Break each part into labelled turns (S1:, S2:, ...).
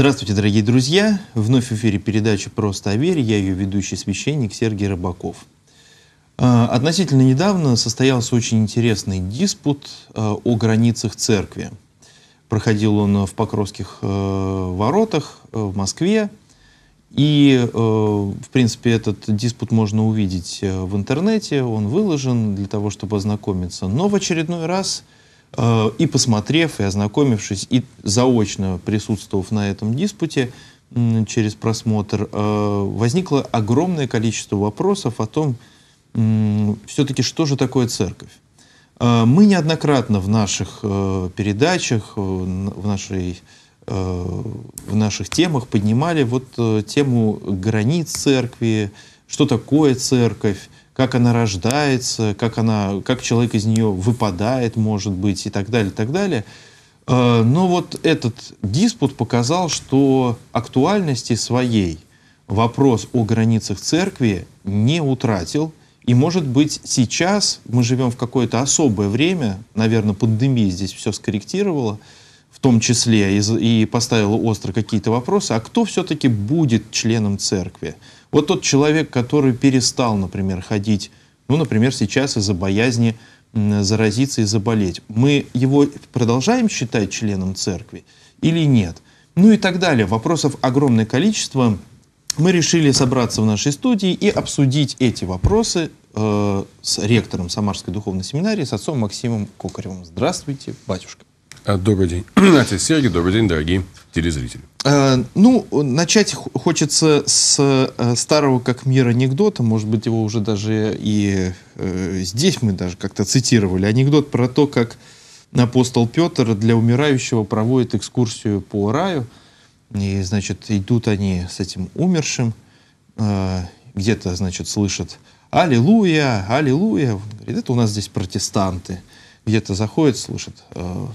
S1: Здравствуйте, дорогие друзья! Вновь в эфире передача «Просто о вере». Я ее ведущий священник Сергей Рыбаков. А, относительно недавно состоялся очень интересный диспут а, о границах церкви. Проходил он в Покровских э, воротах э, в Москве. И, э, в принципе, этот диспут можно увидеть в интернете, он выложен для того, чтобы ознакомиться. Но в очередной раз – Э, и посмотрев, и ознакомившись, и заочно присутствовав на этом диспуте через просмотр, э, возникло огромное количество вопросов о том, все-таки что же такое церковь. Э, мы неоднократно в наших передачах, в, нашей, в наших темах поднимали вот тему границ церкви, что такое церковь, как она рождается, как, она, как человек из нее выпадает, может быть, и так далее, и так далее. Э, но вот этот диспут показал, что актуальности своей вопрос о границах церкви не утратил. И, может быть, сейчас мы живем в какое-то особое время, наверное, пандемия здесь все скорректировала, в том числе и, и поставила остро какие-то вопросы, а кто все-таки будет членом церкви? Вот тот человек, который перестал, например, ходить, ну, например, сейчас из-за боязни заразиться и заболеть, мы его продолжаем считать членом церкви или нет? Ну и так далее. Вопросов огромное количество. Мы решили собраться в нашей студии и обсудить эти вопросы э, с ректором Самарской духовной семинарии, с отцом Максимом Кокаревым. Здравствуйте, батюшка. А, добрый день.
S2: Отец Сергей, добрый день, дорогие телезрители.
S1: А, ну, начать хочется с э, старого как мир анекдота. Может быть, его уже даже и э, здесь мы даже как-то цитировали. Анекдот про то, как апостол Петр для умирающего проводит экскурсию по раю. И, значит, идут они с этим умершим. Э, где-то, значит, слышат «Аллилуйя! Аллилуйя!» Он говорит, это у нас здесь протестанты. Где-то заходят, слышит там,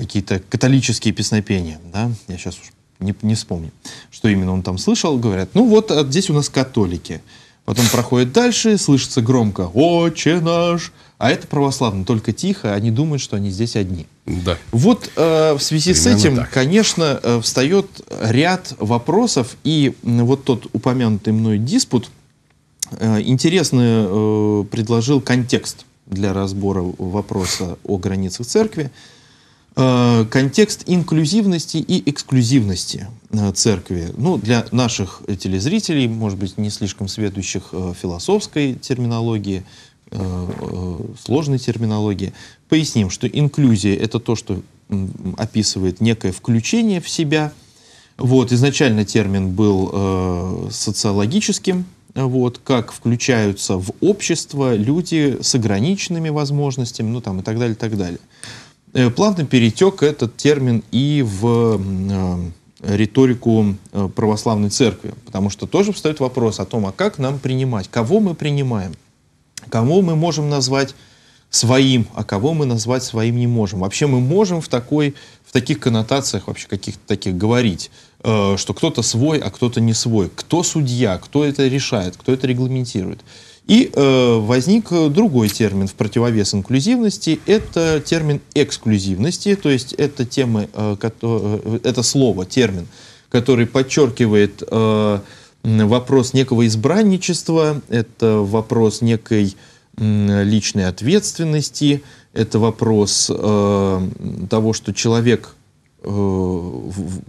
S1: какие-то католические песнопения, да, я сейчас уж не, не вспомню, что именно он там слышал, говорят, ну вот а здесь у нас католики. Потом проходит дальше, слышится громко «Отче наш!», а это православно, только тихо, они думают, что они здесь одни. Да. Вот э, в связи Именно с этим, так. конечно, э, встает ряд вопросов, и э, вот тот упомянутый мной диспут э, интересно э, предложил контекст для разбора вопроса о границах церкви. Э, Э, контекст инклюзивности и эксклюзивности э, церкви. Ну, для наших телезрителей, может быть, не слишком следующих э, философской терминологии, сложной терминологии, поясним, что инклюзия — это то, что описывает некое включение в себя. Вот, изначально термин был социологическим, вот, как включаются в общество люди с ограниченными возможностями, ну там и так далее, и так далее. Э, Плавно перетек этот термин и в э, риторику э, православной церкви, потому что тоже встает вопрос о том, а как нам принимать, кого мы принимаем, кого мы можем назвать своим, а кого мы назвать своим не можем. Вообще мы можем в, такой, в таких коннотациях вообще каких-то таких говорить, что кто-то свой, а кто-то не свой. Кто судья, кто это решает, кто это регламентирует. И э, возник э, другой термин в противовес инклюзивности. Это термин эксклюзивности, то есть это, темы, э, которые, э, это слово, термин, который подчеркивает э, вопрос некого избранничества, это вопрос некой э, личной ответственности, это вопрос э, того, что человек э, в,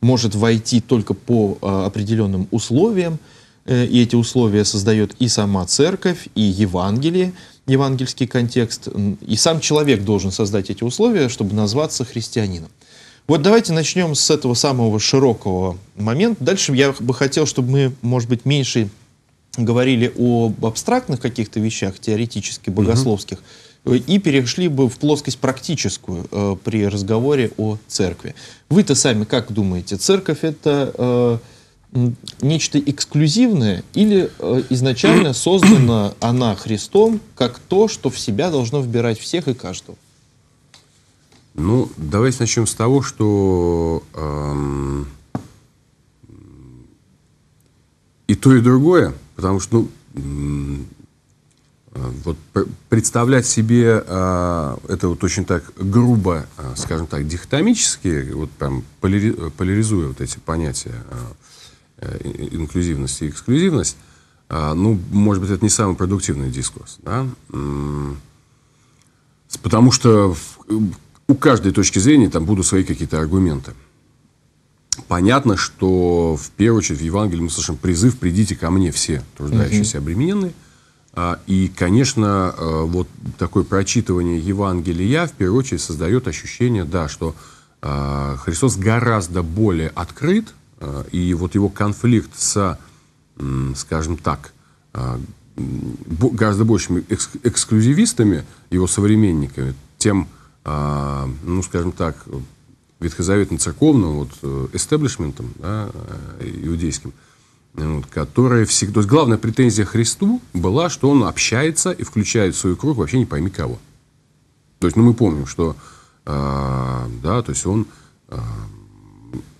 S1: может войти только по э, определенным условиям. Э, и эти условия создает и сама церковь, и Евангелие, евангельский контекст, и сам человек должен создать эти условия, чтобы назваться христианином. Вот давайте начнем с этого самого широкого момента. Дальше я бы хотел, чтобы мы, может быть, меньше говорили об абстрактных каких-то вещах, теоретически, богословских, угу. и перешли бы в плоскость практическую э, при разговоре о церкви. Вы-то сами как думаете, церковь это... Э, нечто эксклюзивное или э, изначально создана она Христом как то, что в себя должно вбирать всех и каждого?
S2: Ну, давайте начнем с того, что эм, и то, и другое, потому что ну, э, вот представлять себе э, это вот очень так грубо, э, скажем так, дихотомически, вот прям поляри, поляризуя вот эти понятия. Э, Э, инклюзивность и эксклюзивность, а, ну, может быть, это не самый продуктивный дискурс. Да? Потому что у каждой точки зрения там будут свои какие-то аргументы. Понятно, что в первую очередь в Евангелии мы слышим призыв «придите ко мне все труждающиеся обремененные». А, и, конечно, э, вот такое прочитывание Евангелия в первую очередь создает ощущение, да, что а, Христос гораздо более открыт а, и вот его конфликт с, скажем так, а, гораздо большими эксклюзивистами, его современниками, тем, а, ну, скажем так, ветхозаветно-церковным вот, э, эстеблишментом да, э, иудейским, вот, которая всегда... То есть главная претензия Христу была, что он общается и включает в свой круг вообще не пойми кого. То есть, ну, мы помним, что, э, да, то есть он... Э,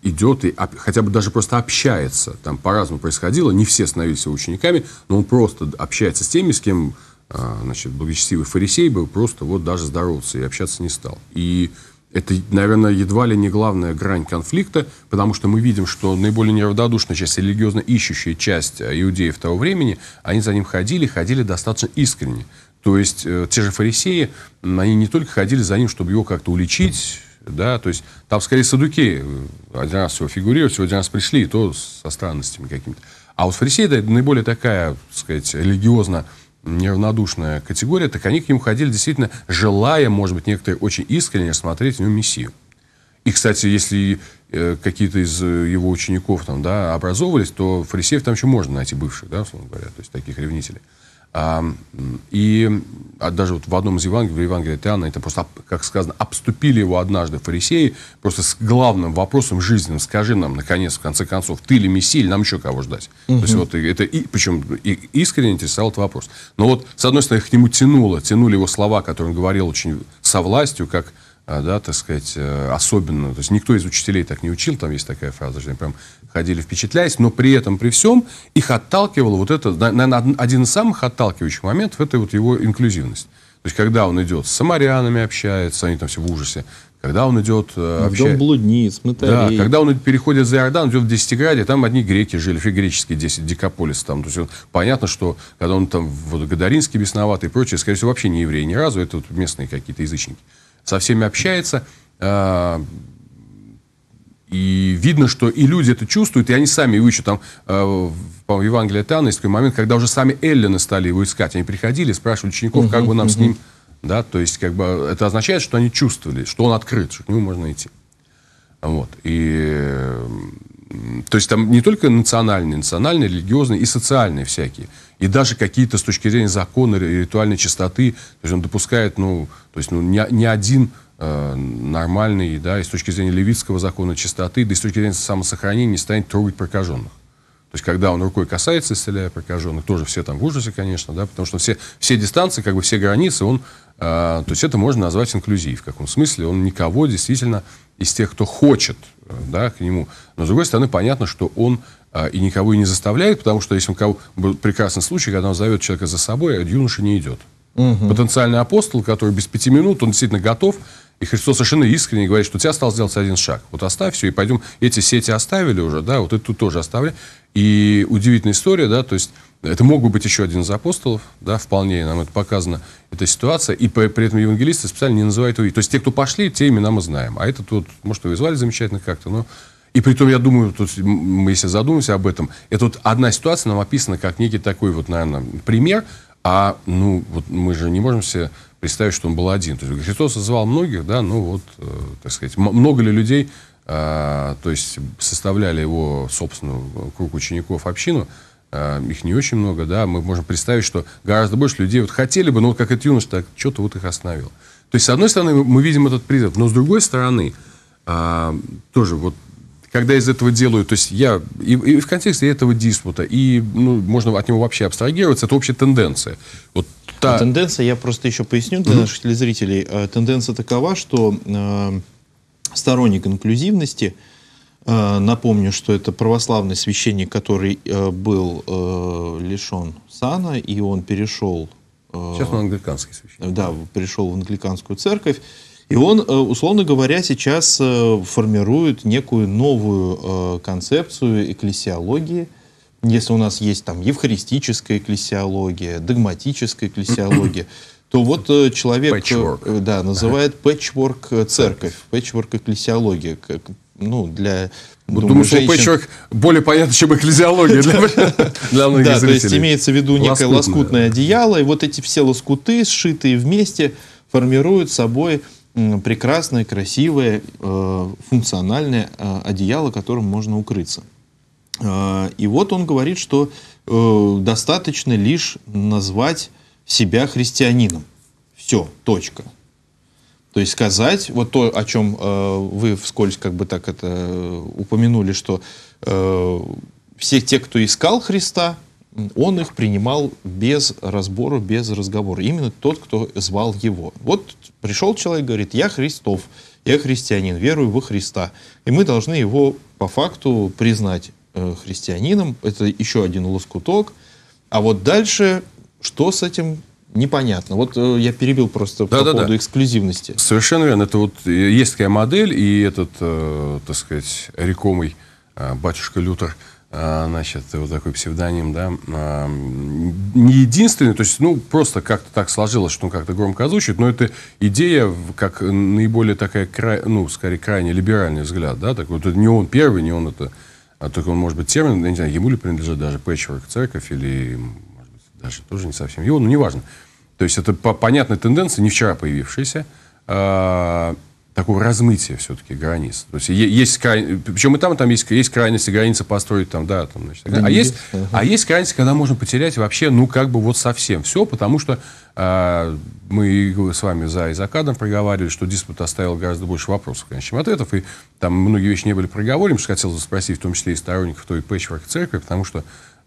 S2: идет и хотя бы даже просто общается. Там по-разному происходило, не все становились его учениками, но он просто общается с теми, с кем а, значит, благочестивый фарисей был, просто вот даже здороваться и общаться не стал. И это, наверное, едва ли не главная грань конфликта, потому что мы видим, что наиболее неравнодушная часть, религиозно ищущая часть а, иудеев того времени, они за ним ходили, ходили достаточно искренне. То есть э, те же фарисеи, они не только ходили за ним, чтобы его как-то уличить, да, то есть там скорее садуки э, один раз всего фигурируют, сегодня раз пришли, и то со странностями какими-то. А вот фарисеи, это наиболее такая, так сказать, религиозно неравнодушная категория, так они к нему ходили действительно, желая, может быть, некоторые очень искренне смотреть в нем мессию. И, кстати, если э, какие-то из э, его учеников там, да, образовывались, то фарисеев там еще можно найти бывших, да, условно говоря, то есть таких ревнителей. И а даже вот в одном из Евангелий, в Евангелии от Иоанна, это просто, как сказано, обступили его однажды фарисеи, просто с главным вопросом жизненным, скажи нам, наконец, в конце концов, ты ли Мессия, или нам еще кого ждать? Угу. То есть вот это, и, причем и искренне интересовал этот вопрос. Но вот, с одной стороны, к нему тянуло, тянули его слова, которые он говорил очень со властью, как а, да, так сказать, э, особенно, то есть никто из учителей так не учил, там есть такая фраза, что они прям ходили впечатляясь, но при этом, при всем, их отталкивало вот это, наверное, один из самых отталкивающих моментов, это вот его инклюзивность. То есть, когда он идет с самарянами общается, они там все в ужасе, когда он идет... вообще э, обща... Дом
S1: блудниц, мытарей. Да,
S2: когда он переходит за Иордан, идет в Десятиграде, там одни греки жили, греческие 10 декаполис там. То есть, вот, понятно, что когда он там вот, Гадаринске бесноватый и прочее, скорее всего, вообще не евреи ни разу, это вот местные какие-то язычники со всеми общается. А, и видно, что и люди это чувствуют, и они сами его ищут. Там, э, по-моему, Евангелие от есть такой момент, когда уже сами Эллины стали его искать. Они приходили, спрашивали учеников, как бы нам с ним... Да, то есть, как бы, это означает, что они чувствовали, что он открыт, что к нему можно идти. Вот. И то есть там не только национальные, национальные, религиозные и социальные всякие. И даже какие-то с точки зрения закона, ритуальной чистоты. То есть он допускает, ну, то есть ну, не, не один э, нормальный, да, и с точки зрения левитского закона чистоты, да и с точки зрения самосохранения не станет трогать прокаженных. То есть, когда он рукой касается, исцеляя прокаженных, тоже все там в ужасе, конечно, да, потому что все, все дистанции, как бы все границы, он, э, то есть это можно назвать инклюзив, в каком смысле, он никого действительно из тех, кто хочет, э, да, к нему. Но, с другой стороны, понятно, что он э, и никого и не заставляет, потому что если он кого... Был прекрасный случай, когда он зовет человека за собой, а юноша не идет. Угу. Потенциальный апостол, который без пяти минут, он действительно готов, и Христос совершенно искренне говорит, что у тебя остался сделать один шаг. Вот оставь все, и пойдем. Эти сети оставили уже, да, вот эту тоже оставили. И удивительная история, да, то есть это мог бы быть еще один из апостолов, да, вполне нам это показано, эта ситуация. И по, при этом евангелисты специально не называют его. То есть те, кто пошли, те имена мы знаем. А этот тут, может, его и звали замечательно как-то, но... И при том, я думаю, тут, мы если задумаемся об этом, это вот одна ситуация нам описана как некий такой вот, наверное, пример, а, ну, вот мы же не можем себе представить, что он был один. То есть Христос звал многих, да, ну вот, э, так сказать, много ли людей а, то есть составляли его собственную круг учеников, общину, а, их не очень много, да, мы можем представить, что гораздо больше людей вот хотели бы, но вот как этот юноша так что-то вот их остановил. То есть, с одной стороны, мы видим этот призыв, но с другой стороны, а, тоже вот когда из этого делаю, то есть я и, и в контексте этого диспута, и ну, можно от
S1: него вообще абстрагироваться, это общая тенденция. Вот та... Но а тенденция, я просто еще поясню для mm-hmm. наших телезрителей, э, тенденция такова, что э, сторонник инклюзивности. Э, напомню, что это православный священник, который э, был э, лишен сана, и он перешел... Сейчас он англиканский священник. Да, перешел в англиканскую церковь. И он, условно говоря, сейчас формирует некую новую концепцию экклесиологии. Если у нас есть там евхаристическая экклесиология, догматическая экклесиология, то вот э, человек patchwork. Э, да, называет пэтчворк ага. Э, церковь, пэтчворк экклесиология, как, ну, для Думаю, думаю, что женщин... пэтчворк более понятно, чем экклезиология
S2: для, для многих да, зрителей. то есть имеется в виду некое лоскутное. лоскутное
S1: одеяло, и вот эти все лоскуты, сшитые вместе, формируют собой прекрасное, красивое, э, функциональное э, одеяло, которым можно укрыться. Э, и вот он говорит, что достаточно лишь назвать себя христианином. Все, точка. То есть сказать, вот то, о чем э, вы вскользь как бы так это э, упомянули, что э, все те, кто искал Христа, он их принимал без разбора, без разговора. Именно тот, кто звал его. Вот пришел человек, говорит, я Христов, я христианин, верую во Христа. И мы должны его по факту признать э, христианином. Это еще один лоскуток. А вот дальше что с этим непонятно. Вот э, я перебил просто да, по да, поводу
S2: да. эксклюзивности. Совершенно верно. Это вот э, есть такая модель, и этот, э, так сказать, рекомый э, батюшка Лютер, э, значит, вот такой псевдоним, да, э, не единственный, то есть, ну, просто как-то так сложилось, что он как-то громко озвучит, но это идея как наиболее такая, край, ну, скорее, крайне либеральный взгляд, да, Так вот это не он первый, не он это, а только он, может быть, термин, я не знаю, ему ли принадлежит даже Пэтчворк, церковь или даже тоже не совсем его, но ну, неважно. То есть это понятная тенденция, не вчера появившаяся, э, такого размытия все-таки границ. То есть есть причем и там, и там есть, есть крайности, границы построить там, да, там, значит, да, а, есть, есть, а есть крайности, когда можно потерять вообще, ну, как бы вот совсем все, потому что э, мы с вами за и за кадром проговаривали, что диспут оставил гораздо больше вопросов, конечно, чем ответов, и там многие вещи не были проговорены, что хотел спросить, в том числе и сторонников той пэтчворк церкви, потому что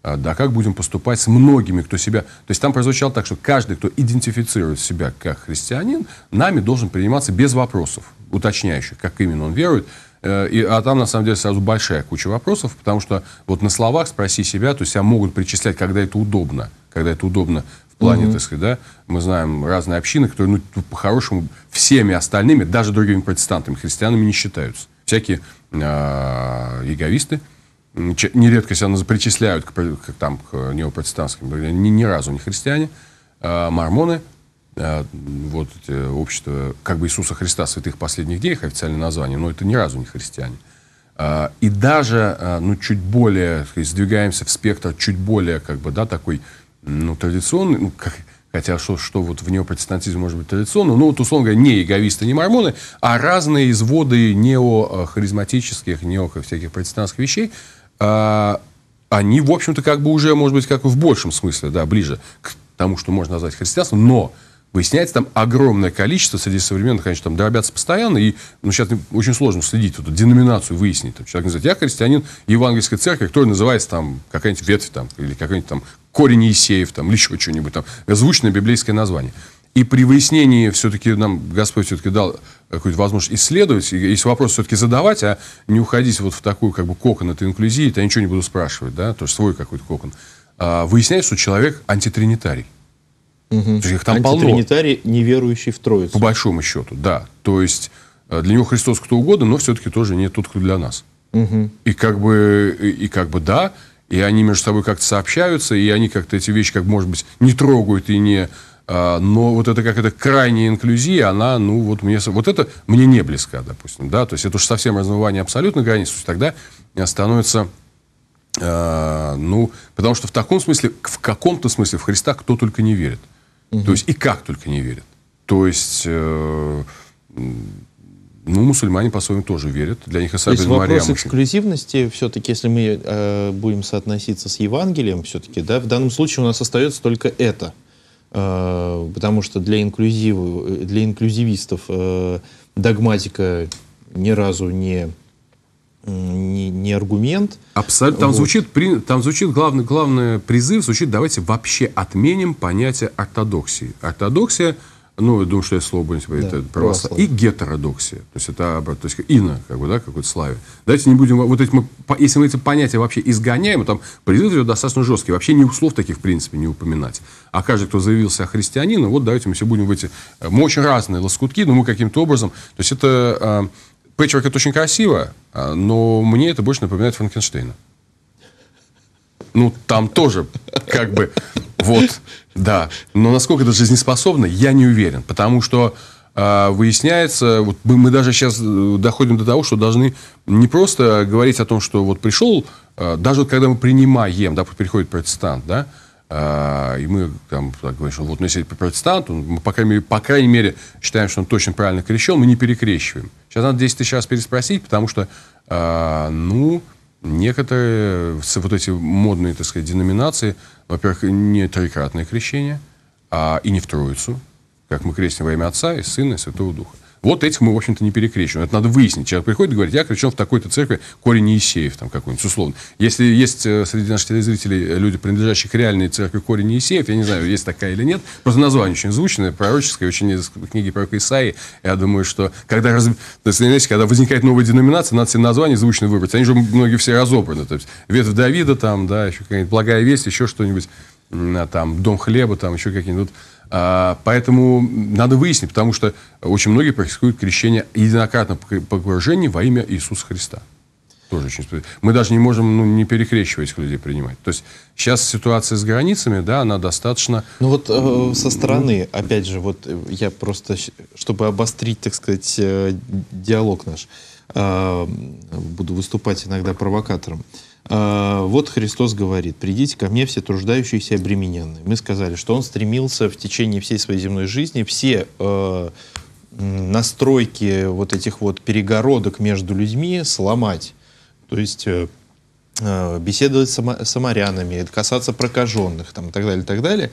S2: а, да, как будем поступать с многими, кто себя... То есть там прозвучало так, что каждый, кто идентифицирует себя как христианин, нами должен приниматься без вопросов уточняющих, как именно он верует. Э, и, а там, на самом деле, сразу большая куча вопросов, потому что вот на словах спроси себя, то есть себя могут причислять, когда это удобно, когда это удобно в плане, угу. так сказать, да, мы знаем разные общины, которые, ну, по-хорошему, всеми остальными, даже другими протестантами, христианами не считаются. Всякие а, э, яговисты, -э нередко себя причисляют к, к, там, к неопротестантским, ни, ни разу не христиане, а мормоны, а, вот эти общества, как бы Иисуса Христа святых последних дней, их официальное название, но это ни разу не христиане. А, и даже, а, ну, чуть более, сдвигаемся в спектр чуть более, как бы, да, такой, ну, традиционный, ну, как, хотя что, что вот в неопротестантизме может быть традиционно, ну, вот, условно говоря, не яговисты, не мормоны, а разные изводы неохаризматических, нео всяких протестантских вещей – а, они, в общем-то, как бы уже, может быть, как в большем смысле, да, ближе к тому, что можно назвать христианством, но выясняется там огромное количество среди современных, конечно, там дробятся постоянно, и ну, сейчас очень сложно следить, эту деноминацию выяснить. Там, человек говорит, я христианин евангельской церкви, которая называется там какая-нибудь ветвь там, или какой-нибудь там корень Иисеев там, или еще что-нибудь там, звучное библейское название – и при выяснении все-таки нам Господь все-таки дал какую-то возможность исследовать, и если вопрос все-таки задавать, а не уходить вот в такую как бы кокон этой инклюзии, то я ничего не буду спрашивать, да, то есть свой какой-то кокон. А, выясняется, что человек антитринитарий. Угу. То есть их там антитринитарий,
S1: полно. неверующий в Троицу. По
S2: большому счету, да. То есть э, для него Христос кто угодно, но все-таки тоже не тот, кто для нас. Угу. И как бы, и как бы да, и они между собой как-то сообщаются, и они как-то эти вещи, как может быть, не трогают и не а, но вот это как это крайняя инклюзия, она, ну, вот мне, вот это мне не близко допустим, да, то есть это уж совсем размывание абсолютно границ, то есть тогда э, становится э, ну, потому что в таком смысле, в каком-то смысле в Христа кто только не верит. Угу. То есть и как только не верит. То есть, э, ну, мусульмане по-своему тоже верят. Для них особенно То есть вопрос
S1: эксклюзивности все-таки, если мы э, будем соотноситься с Евангелием все-таки, да, в данном случае у нас остается только это – Э, потому что для, инклюзивы, э, для инклюзивистов э, догматика ни разу не не, не аргумент. Абсолютно. Там, вот. звучит,
S2: там звучит главный, главный призыв, звучит давайте вообще отменим понятие ортодоксии. Ортодоксия – ну, я думаю, что я слово типа да, православие. И гетеродоксия. То есть это то есть ино, как бы, да, какой-то славе. Давайте не будем... Вот эти мы, если мы эти понятия вообще изгоняем, там призывы достаточно жесткие. Вообще ни слов таких, в принципе, не упоминать. А каждый, кто заявился христианином, вот давайте мы все будем в эти... Э, мы очень разные лоскутки, но мы каким-то образом... То есть это... А, Пэтчворк это очень красиво, а, но мне это больше напоминает Франкенштейна. Ну, там тоже как бы... Вот, да. Но насколько это жизнеспособно, я не уверен. Потому что а, выясняется, вот мы даже сейчас э, доходим до того, что должны не просто говорить о том, что вот пришел, а, даже вот когда мы принимаем, да, приходит протестант, да, а, и мы там говорим, что вот, ну, если протестант, он, мы, по крайней, мере, по крайней мере, считаем, что он точно правильно крещен, мы не перекрещиваем. Сейчас надо 10 тысяч раз переспросить, потому что, ну, Некоторые, вот эти модные, так сказать, деноминации, во-первых, не трикратное крещение, а и не в Троицу, как мы крестим во имя Отца и Сына и Святого Духа. Вот этих мы, в общем-то, не перекрещиваем. Это надо выяснить. Человек приходит и говорит, я кричал в такой-то церкви корень Иисеев там какой-нибудь, условно. Если есть э, среди наших телезрителей э, люди, принадлежащих реальной церкви корень Иисеев, я не знаю, есть такая или нет, просто название очень звучное, пророческое, очень из книги пророка Исаии. Я думаю, что когда, раз... то есть, знаете, когда возникает новая деноминация, надо себе название звучно выбрать. Они же многие все разобраны. То есть ветвь Давида там, да, еще какая-нибудь благая весть, еще что-нибудь, а там, дом хлеба, там, еще какие-нибудь а, поэтому надо выяснить, потому что очень многие практикуют крещение единократно погружение во имя Иисуса Христа. Тоже очень Мы даже не можем ну, не перекрещивать людей принимать. То есть сейчас ситуация с границами, да, она достаточно...
S1: Ну вот э, со стороны, ну, опять же, вот э, я просто, чтобы обострить, так сказать, э, диалог наш, э, буду выступать иногда провокатором. А, вот Христос говорит, придите ко мне все труждающиеся и обремененные. Мы сказали, что он стремился в течение всей своей земной жизни все э, настройки вот этих вот перегородок между людьми сломать. То есть э, э беседовать с самарянами, касаться прокаженных там, и так далее, и так далее.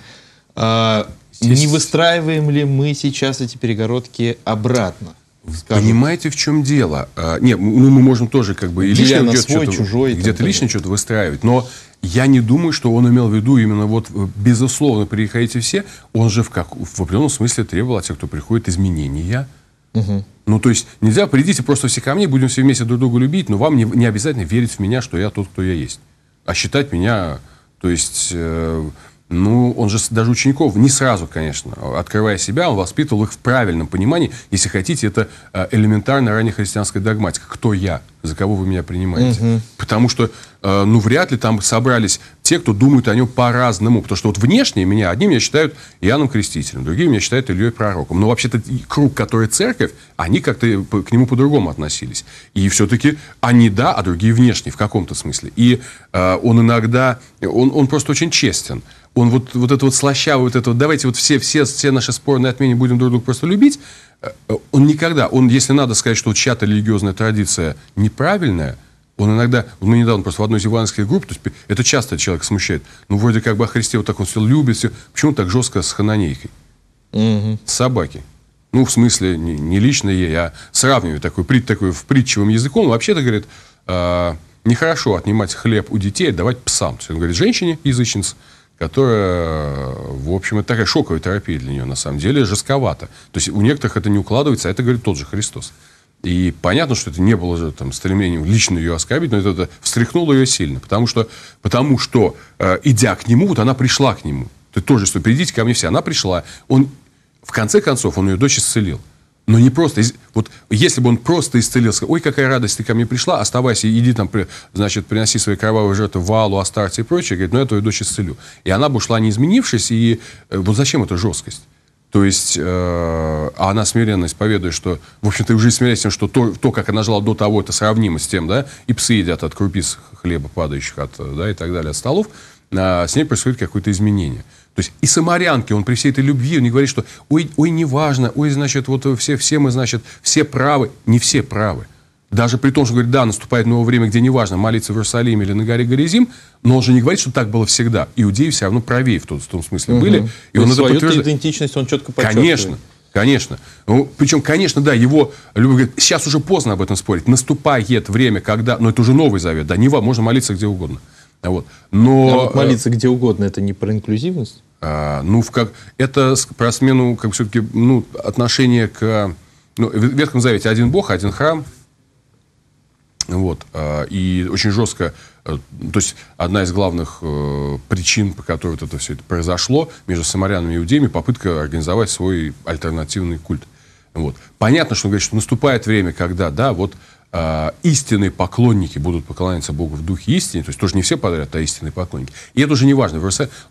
S1: А, не выстраиваем ли мы сейчас эти перегородки обратно? скажут. Понимаете, в чем дело? А, нет, ну мы можем тоже как бы лично где-то свой, то где-то лично
S2: что-то выстраивать, но я не думаю, что он имел в виду именно вот, э, безусловно, приходите все, он же в, как, в определенном смысле требовал от тех, кто приходит, изменения. Угу. Ну, то есть нельзя, придите просто все ко мне, будем все вместе друг друга любить, но вам не, не обязательно верить в меня, что я тот, кто я есть. А считать меня, то есть... Э, ну, он же даже учеников не сразу, конечно, открывая себя, он воспитывал их в правильном понимании. Если хотите, это а, элементарная элементарно христианская догматика. Кто я? За кого вы меня принимаете? Угу. Потому что, а, ну, вряд ли там собрались те, кто думают о нем по-разному. Потому что вот внешне меня, одни меня считают Иоанном Крестителем, другие меня считают Ильей Пророком. Но вообще-то круг, который церковь, они как-то к нему по-другому относились. И все-таки они да, а другие внешние в каком-то смысле. И э, он иногда, он, он просто очень честен он вот, вот это вот слащавый, вот это вот, давайте вот все, все, все наши спорные отмене будем друг друга просто любить, э, э, он никогда, он, если надо сказать, что вот чья-то религиозная традиция неправильная, он иногда, ну, недавно просто в одной из иванских групп, то есть это часто человек смущает, ну, вроде как бы о Христе вот так он все любит, все, почему так жестко с хананейкой? Угу. собаки. Ну, в смысле, не, не лично ей, а сравниваю такой, прит, такой в притчевым языком. Вообще-то, говорит, э, нехорошо отнимать хлеб у детей, давать псам. То есть он говорит, женщине, язычнице, которая, в общем, это такая шоковая терапия для нее, на самом деле, жестковато. То есть у некоторых это не укладывается, а это говорит тот же Христос. И понятно, что это не было там, стремлением лично ее оскорбить, но это, это встряхнуло ее сильно, потому что, потому что э, идя к нему, вот она пришла к нему. Ты тоже, что придите ко мне все. Она пришла. Он, в конце концов, он ее дочь исцелил. Но не просто. Вот если бы он просто исцелился, ой, какая радость, ты ко мне пришла, оставайся, иди там, значит, приноси свои кровавые жертвы Валу, Астарте и прочее, говорит, ну я твою дочь исцелю. И она бы ушла не изменившись, и э, вот зачем эта жесткость? То есть, э, а она смиренно исповедует, что, в общем-то, уже смирясь тем, что то, то, как она жила до того, это сравнимо с тем, да, и псы едят от крупиц хлеба, падающих от, э, да, и так далее, от столов, а с ней происходит какое-то изменение. То есть и Самарянке, он при всей этой любви, он не говорит, что ой, ой, неважно, ой, значит, вот все, все мы, значит, все правы. Не все правы. Даже при том, что говорит, да, наступает новое время, где неважно, молиться в Иерусалиме или на горе Горизим, но он же не говорит, что так было всегда. Иудеи все равно правее в, тот, в том смысле угу. были. И, и он это подтверждает.
S1: идентичность он четко подчеркивает. Конечно.
S2: Конечно. Ну, причем, конечно, да, его любовь говорит, сейчас уже поздно об этом спорить. Наступает время, когда... Но это уже Новый Завет, да, не вам, можно молиться где угодно. А вот. Но, а вот э, молиться
S1: где угодно, это не про инклюзивность?
S2: А, ну, в как... это про смену как все-таки ну, отношения к... Ну, в Ветхом Завете один Бог, один храм. Вот. А, и очень жестко э, то есть одна из главных э, причин, по которой вот это все это произошло между самарянами и иудеями, попытка организовать свой альтернативный культ. Вот. Понятно, что он говорит, что наступает время, когда, да, вот а, истинные поклонники будут поклоняться Богу в духе истины, то есть тоже не все подряд, а истинные поклонники. И это уже не важно,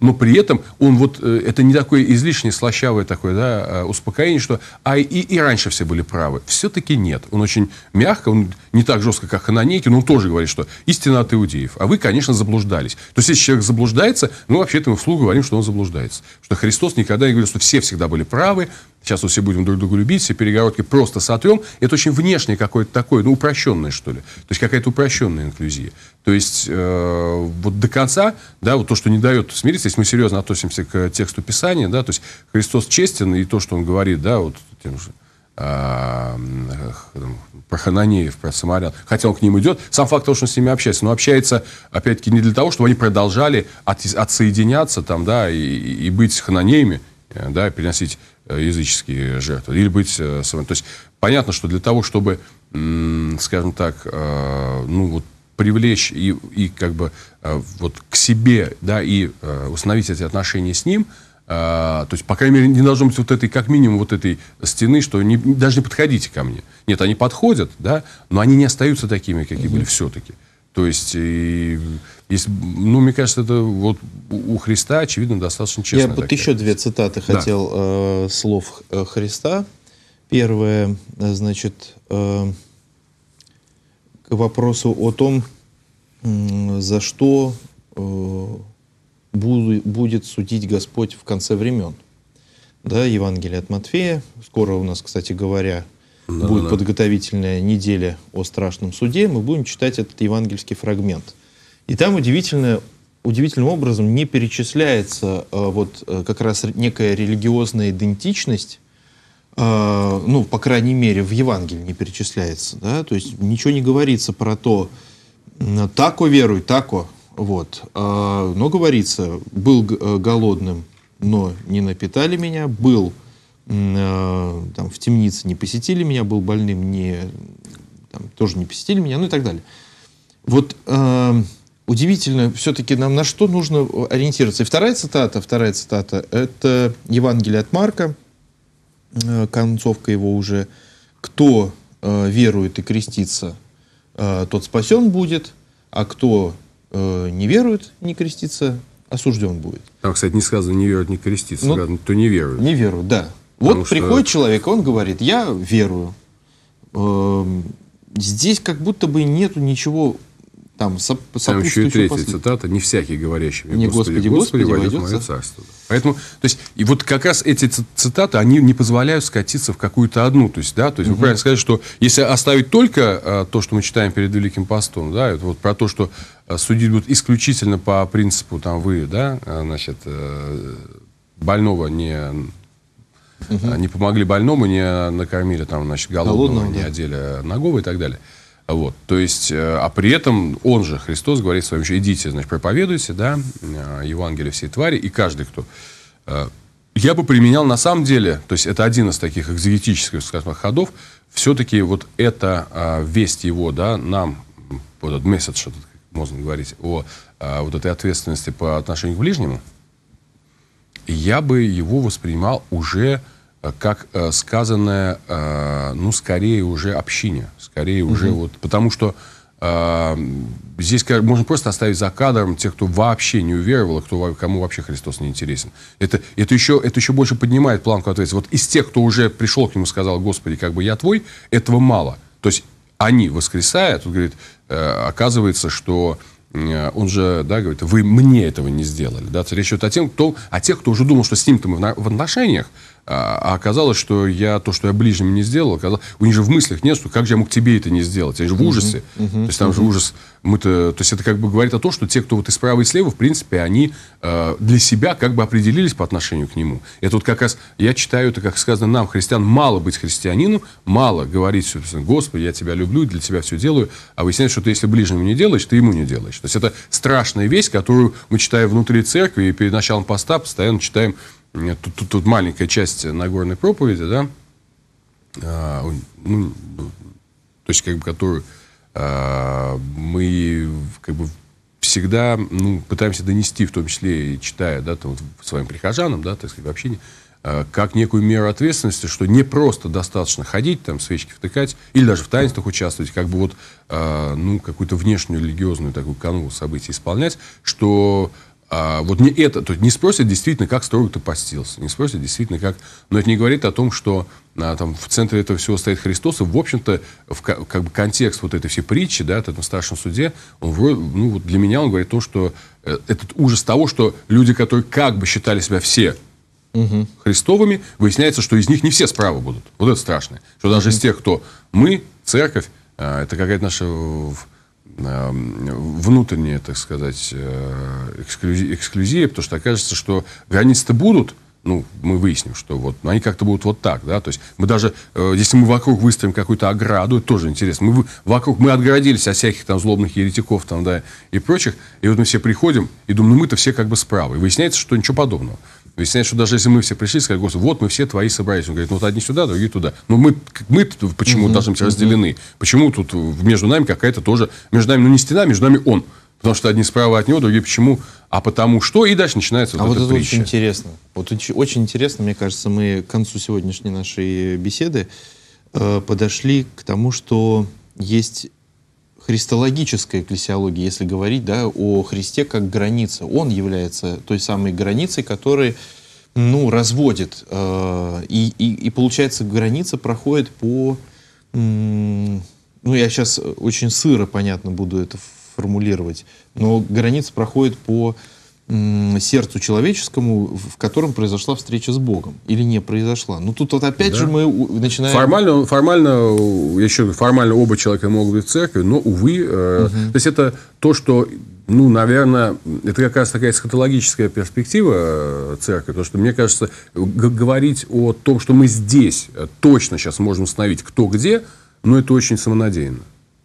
S2: но при этом он вот, э, это не такое излишне слащавое такое, да, а, успокоение, что а и, и раньше все были правы. Все-таки нет. Он очень мягко, он не так жестко, как Хананейки, но он тоже говорит, что истина от иудеев, а вы, конечно, заблуждались. То есть, если человек заблуждается, ну, вообще-то мы вслух говорим, что он заблуждается. Что Христос никогда не говорил, что все всегда были правы, сейчас тут вот все будем друг друга любить, все перегородки просто сотрем, это очень внешнее какое-то такое, ну, упрощенное, что ли. То есть какая-то упрощенная инклюзия. То есть э, вот до конца, да, вот то, что не дает смириться, если мы серьезно относимся к тексту Писания, да, то есть Христос честен, и то, что он говорит, да, вот тем же, а, про хананеев, про самарян. Хотя он к ним идет. Сам факт того, что он с ними общается. Но общается, опять-таки, не для того, чтобы они продолжали от, отсоединяться там, да, и, и быть хананеями, э, да, приносить Э, языческие жертвы, или быть э, самим. То есть понятно, что для того, чтобы, скажем так, э, ну вот привлечь и, и как бы вот к себе, да, и установить эти отношения с ним, то есть, по крайней мере, не должно быть вот этой, как минимум, вот этой стены, что не, даже не подходите ко мне. Нет, они подходят, да, но они не остаются такими, какие mm-hmm. были все-таки. То есть, и, если, ну, мне кажется, это вот у Христа, очевидно,
S1: достаточно честно. Я вот еще две цитаты да. хотел э, слов э, Христа. Первое, э, значит, э, к вопросу о том, э, за что э, буду, будет судить Господь в конце времен. Да, Евангелие от Матфея. Скоро у нас, кстати говоря, да, будет да, да. подготовительная неделя о страшном суде, мы будем читать этот евангельский фрагмент. И там удивительно, удивительным образом не перечисляется э, вот э, как раз некая религиозная идентичность, э, ну, по крайней мере, в Евангелии не перечисляется, да, то есть ничего не говорится про то, тако веруй, тако, вот, э, но говорится, был э, голодным, но не напитали меня, был Э, там, в темнице не посетили меня, был больным, не, там, тоже не посетили меня, ну и так далее. Вот э, удивительно все-таки нам на что нужно э, ориентироваться. И вторая цитата, вторая цитата, это Евангелие от Марка, э, концовка его уже, кто э, верует и крестится, э, тот спасен будет, а кто э, не верует, не крестится, осужден будет. Там, кстати, не сказано не верует, не крестится, ну, сказано, кто не верует. Не верует, да вот что... приходит человек, он говорит, я верую. Эм, здесь как будто бы нету ничего там Там еще и третья послед...
S2: цитата. «Не всякий говорящий не Господи, Господи, Господи войдет, войдет в мое царство». Поэтому, то есть, и вот как раз эти цитаты, они не позволяют скатиться в какую-то одну. То есть, да, то есть, угу. вы правильно сказали, что если оставить только а, то, что мы читаем перед Великим Постом, да, это вот про то, что а, судить будут исключительно по принципу, там, вы, да, а, значит, а, больного не Угу. Не помогли больному, не накормили там, значит, голодного, голодного не да. одели ногого и так далее. Вот, то есть, э, а при этом он же, Христос, говорит своим еще, идите, значит, проповедуйте, да, э, Евангелие всей твари, и каждый, кто... Э, я бы применял на самом деле, то есть это один из таких экзегетических, скажем, ходов, все-таки вот это весть его, да, нам, вот этот месседж, можно говорить, о вот этой ответственности по отношению к ближнему, я бы его воспринимал уже э, как э, сказанное, э, ну, скорее уже общине, скорее угу. уже вот, потому что Здесь можно просто оставить за кадром тех, кто вообще не уверовал, кто, кому вообще Христос не интересен. Это, это, еще, это еще больше поднимает планку ответственности. Вот из тех, кто уже пришел к нему и сказал, Господи, как бы я твой, этого мало. То есть они воскресая, тут говорит, оказывается, что Э, он же, да, говорит, вы мне этого не сделали, да, речь идет о, тем, кто, о тех, кто уже думал, что с ним-то мы в отношениях, а, а оказалось, что я то, что я ближним не сделал, оказалось, у них же в мыслях нет, что как же я мог тебе это не сделать? Они же в ужасе. Uh-huh, uh-huh, то есть там uh-huh. же ужас. Мы-то, то есть это как бы говорит о том, что те, кто вот и справа и слева, в принципе, они э, для себя как бы определились по отношению к нему. Это вот как раз, я читаю это, как сказано нам, христиан, мало быть христианином, мало говорить, собственно, Господи, я тебя люблю, для тебя все делаю, а выясняется, что ты если ближнему не делаешь, ты ему не делаешь. То есть это страшная вещь, которую мы читаем внутри церкви и перед началом поста постоянно читаем Тут, тут, тут маленькая часть Нагорной проповеди, да, а, ну, то есть, как бы, которую а, мы, как бы, всегда ну, пытаемся донести, в том числе и читая да, там, своим прихожанам, да, так сказать, в общине, а, как некую меру ответственности, что не просто достаточно ходить, там, свечки втыкать, или даже в таинствах участвовать, как бы вот, ну, какую-то внешнюю религиозную такую канву событий исполнять, что а, вот не это, то есть не спросят действительно, как строго ты постился, не спросят действительно, как... Но это не говорит о том, что а, там в центре этого всего стоит Христос, и, в общем-то, в, как бы контекст вот этой всей притчи, да, на старшем суде, он вроде, ну, вот для меня он говорит то, что э, этот ужас того, что люди, которые как бы считали себя все угу. Христовыми, выясняется, что из них не все справа будут. Вот это страшно. Что даже угу. из тех, кто мы, церковь, э, это какая-то наша Эм, внутренняя, так сказать, эксклюзия, эксклюзия, потому что окажется, что границы-то будут, ну, мы выясним, что вот но они как-то будут вот так, да, то есть мы даже, э, если мы вокруг выставим какую-то ограду, это тоже интересно, мы вокруг, мы отгородились от всяких там злобных еретиков там, да, и прочих, и вот мы все приходим и думаем, ну мы-то все как бы справа, и выясняется, что ничего подобного. Объясняет, что даже если мы все пришли, сказали, Господи, вот мы все твои собрались. Он говорит, ну вот одни сюда, другие туда. Но «Ну, мы, мы почему угу, должны быть угу. разделены? Почему тут э, между нами какая-то тоже, между нами, ну не стена,
S1: а между нами он. Потому что одни справа от него, другие почему, а потому что, и дальше начинается вот А вот, это притча. очень интересно. Вот очень интересно, мне кажется, мы к концу сегодняшней нашей беседы э, подошли к тому, что есть христологической экклесиологии, если говорить да, о Христе как границе. Он является той самой границей, которая ну, разводит. Э, и, и, и получается, граница проходит по... Ну, я сейчас очень сыро, понятно, буду это формулировать, но граница проходит по сердцу человеческому, в котором произошла встреча с Богом или не произошла. Ну тут вот опять да. же мы начинаем
S2: формально, формально еще формально оба человека могут быть в церкви, но увы, угу. то есть это то, что ну, наверное, это как раз такая эсхатологическая перспектива э, церкви, то что, мне кажется, говорить о том, что мы здесь э, точно сейчас можем установить, кто где, но это очень самонадеянно.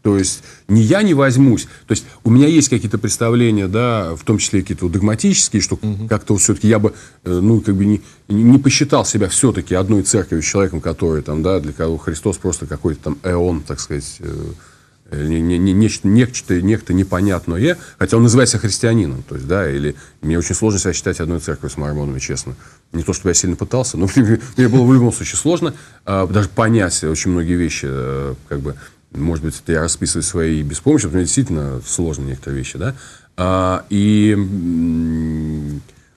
S2: То есть не я не возьмусь. То есть у меня есть какие-то представления, да, в том числе какие-то догматические, что угу. как-то вот все-таки я бы, э, ну, как бы не, не посчитал себя все-таки одной церковью человеком, который там, да, для кого Христос просто какой-то там эон, так сказать, э, э, не, не, не, нечто, нечто, некто непонятное, хотя он называется христианином, то есть, да, или мне очень сложно себя считать одной церковью с мормонами, честно. Не то, чтобы я сильно пытался, но мне, мне было в любом случае сложно а, даже понять очень многие вещи, а, как бы, может быть, это я расписываю свои беспомощности, потому что действительно сложно некоторые вещи, да. А, и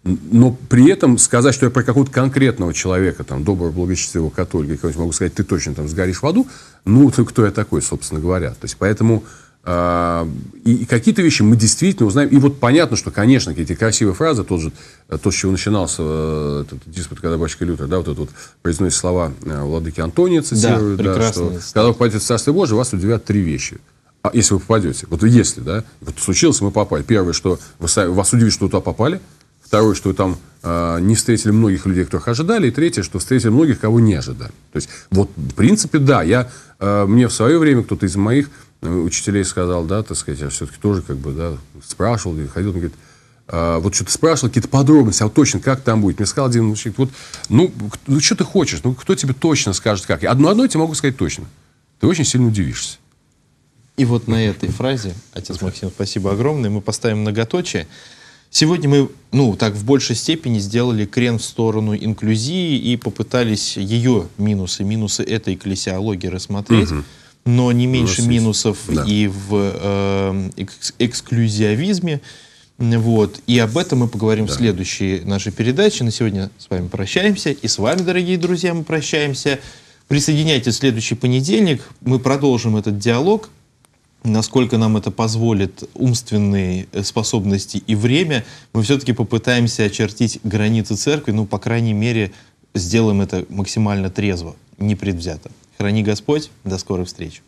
S2: но при этом сказать, что я про какого-то конкретного человека, там, доброго, благочестивого католика, я могу сказать, ты точно там сгоришь в аду, ну, ты кто я такой, собственно говоря. То есть, поэтому а, и какие-то вещи мы действительно узнаем. И вот понятно, что, конечно, эти красивые фразы, тот же, то, с чего начинался э, этот диспут, когда батюшка Лютер, да, вот этот вот произносит слова э, владыки Антония, цитирует, да, да, что когда вы попадете в Царство Божие, вас удивят три вещи. А если вы попадете, вот если, да, вот случилось, мы попали. Первое, что вы, вас удивит, что туда попали. Второе, что вы там э, не встретили многих людей, которых ожидали. И третье, что встретили многих, кого не ожидали. То есть, вот, в принципе, да, я, э, мне в свое время кто-то из моих учителей сказал, да, так сказать, я все-таки тоже как бы, да, спрашивал, ходил, он говорит, а, вот что-то спрашивал, какие-то подробности, а вот точно как там будет. Мне сказал один ученик, вот, ну, ну что ты хочешь, ну кто тебе точно скажет как. Одно одно я
S1: тебе могу сказать точно. Ты очень сильно удивишься. И вот на этой фразе, отец Максим, спасибо огромное, мы поставим многоточие. Сегодня мы, ну, так в большей степени сделали крен в сторону инклюзии и попытались ее минусы, минусы этой экклесиологии рассмотреть. Угу но не ну, меньше минусов да. и в э, экс эксклюзивизме. Вот. И об этом мы поговорим да. в следующей нашей передаче. На сегодня с вами прощаемся. И с вами, дорогие друзья, мы прощаемся. Присоединяйтесь в следующий понедельник. Мы продолжим этот диалог. Насколько нам это позволит умственные э, способности и время, мы все-таки попытаемся очертить границы церкви, ну, по крайней мере, сделаем это максимально трезво, непредвзято. Храни Господь. До скорых встреч.